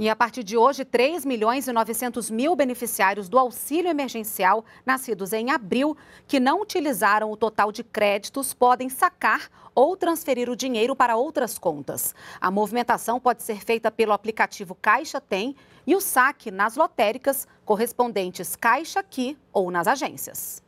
E a partir de hoje, 3 milhões e 900 mil beneficiários do auxílio emergencial nascidos em abril que não utilizaram o total de créditos podem sacar ou transferir o dinheiro para outras contas. A movimentação pode ser feita pelo aplicativo Caixa Tem e o saque nas lotéricas correspondentes Caixa Aqui ou nas agências.